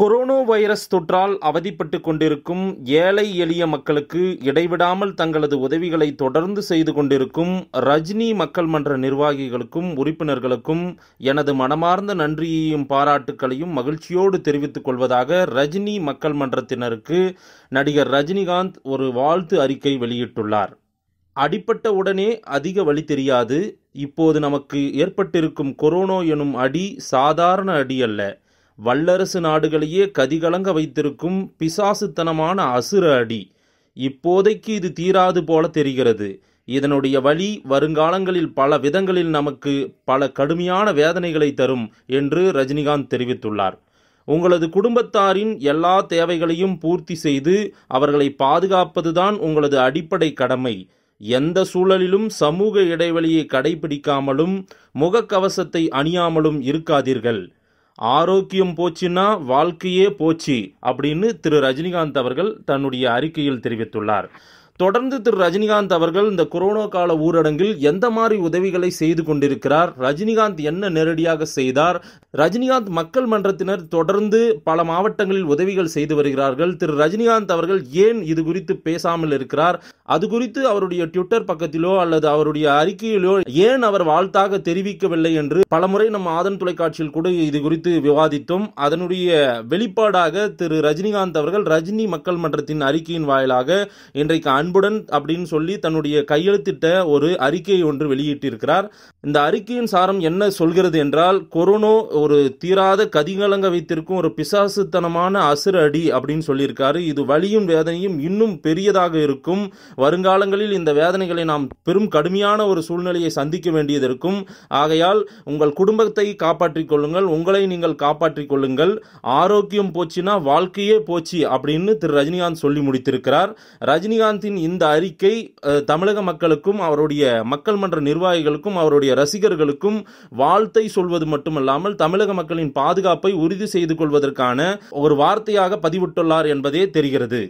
corona virus தொற்றால் அவதிப்பட்டு கொண்டிருக்கும் ஏழை எளிய மக்களுக்கு இடைவிடாமல் தங்களது உதவிகளை தொடர்ந்து செய்து கொண்டிருக்கும் ரஜினி மக்கள் மன்ற நிர்வாகிகளுக்கும் உறுப்பினர்களுக்கும் எனது மனமார்ந்த நன்றியையும் பாராட்டுக்களையும் மகிழ்ச்சியோடு தெரிவித்துக் கொள்வதாக ரஜினி மக்கள் மன்றத்தினருக்கு நடிகர் ரஜினிகாந்த் ஒரு வாழ்த்து அறிக்கை வெளியிட்டுள்ளார் அடிப்பட்ட உடனே அதிக வழி தெரியாது இப்போது நமக்கு ஏற்பட்டிருக்கும் கொரோனா எனும் அடி சாதாரண அடி அல்ல வல்லரசு நாடுகளையே கதிகலங்க வைத்திருக்கும் பிசாசுத்தனமான அசுர அடி இப்போதைக்கு இது தீராது போல தெரிகிறது இதனுடைய வழி வருங்காலங்களில் பல விதங்களில் நமக்கு பல கடுமையான வேதனைகளை தரும் என்று ரஜினிகாந்த் தெரிவித்துள்ளார் உங்களது குடும்பத்தாரின் எல்லா தேவைகளையும் பூர்த்தி செய்து அவர்களை பாதுகாப்பதுதான் உங்களது அடிப்படை கடமை எந்த சூழலிலும் சமூக இடைவெளியை கடைபிடிக்காமலும் முகக்கவசத்தை அணியாமலும் இருக்காதீர்கள் ஆரோக்கியம் போச்சுன்னா வாழ்க்கையே போச்சு அப்படின்னு திரு ரஜினிகாந்த் அவர்கள் தன்னுடைய அறிக்கையில் தெரிவித்துள்ளார் தொடர்ந்து திரு ரஜினிகாந்த் அவர்கள் இந்த கொரோனா கால ஊரடங்கில் எந்த மாதிரி உதவிகளை செய்து கொண்டிருக்கிறார் ரஜினிகாந்த் என்ன நேரடியாக செய்தார் ரஜினிகாந்த் மக்கள் மன்றத்தினர் தொடர்ந்து பல மாவட்டங்களில் உதவிகள் செய்து வருகிறார்கள் திரு ரஜினிகாந்த் அவர்கள் ஏன் இது குறித்து பேசாமல் இருக்கிறார் அது குறித்து அவருடைய ட்விட்டர் பக்கத்திலோ அல்லது அவருடைய அறிக்கையிலோ ஏன் அவர் வாழ்த்தாக தெரிவிக்கவில்லை என்று பலமுறை நம்ம ஆதன் தொலைக்காட்சியில் கூட இது குறித்து விவாதித்தோம் அதனுடைய வெளிப்பாடாக திரு ரஜினிகாந்த் அவர்கள் ரஜினி மக்கள் மன்றத்தின் அறிக்கையின் வாயிலாக இன்றைக்கு அன்பு அன்புடன் அப்படின்னு சொல்லி தன்னுடைய கையெழுத்திட்ட ஒரு அறிக்கையை ஒன்று வெளியிட்டிருக்கிறார் இந்த அறிக்கையின் சாரம் என்ன சொல்கிறது என்றால் கொரோனா ஒரு தீராத கதிகலங்க வைத்திருக்கும் ஒரு பிசாசுத்தனமான அசுர அடி அப்படின்னு சொல்லியிருக்காரு இது வலியும் வேதனையும் இன்னும் பெரியதாக இருக்கும் வருங்காலங்களில் இந்த வேதனைகளை நாம் பெரும் கடுமையான ஒரு சூழ்நிலையை சந்திக்க வேண்டியது இருக்கும் ஆகையால் உங்கள் குடும்பத்தை காப்பாற்றிக் கொள்ளுங்கள் உங்களை நீங்கள் காப்பாற்றிக் கொள்ளுங்கள் ஆரோக்கியம் போச்சுன்னா வாழ்க்கையே போச்சு அப்படின்னு திரு ரஜினிகாந்த் சொல்லி முடித்திருக்கிறார் ரஜினிகாந்தின் இந்த அறிக்கை தமிழக மக்களுக்கும் அவருடைய மக்கள் மன்ற நிர்வாகிகளுக்கும் அவருடைய ரசிகர்களுக்கும் வாழ்த்தை சொல்வது மட்டுமல்லாமல் தமிழக மக்களின் பாதுகாப்பை உறுதி செய்து கொள்வதற்கான ஒரு வார்த்தையாக பதிவிட்டுள்ளார் என்பதே தெரிகிறது